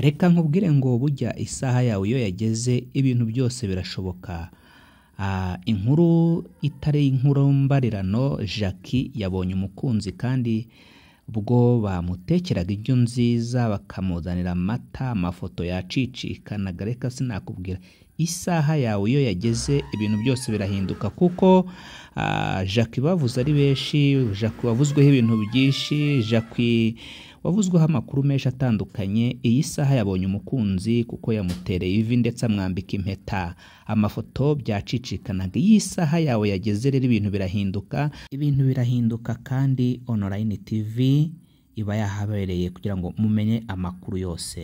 reka nkubwire ngo bujya isaha yawe iyo yageze ibintu byose birashoboka ah, inkuru itari inkuru mbarirano jackie yabonye umukunzi kandi ubwo bamutekeraga ibyo nziza bakamuzanira amata amafoto yacicikanaga reka sinakubwira isaha yawe iyo yageze ibintu byose birahinduka kuko ah, jacques bavuze ari benshi jacques wavuzweho ibintu byinshi jacques wavuzweho amakuru menshi atandukanye iyi saha yabonye umukunzi kuko yamutereye ivi ndetse amwambika impeta amafoto byacicikanaga iyi saha yawe yageze rero ibintu birahinduka ibintu birahinduka kandi onorayini tivi iba yahabereye kugira ngo mumenye amakuru yose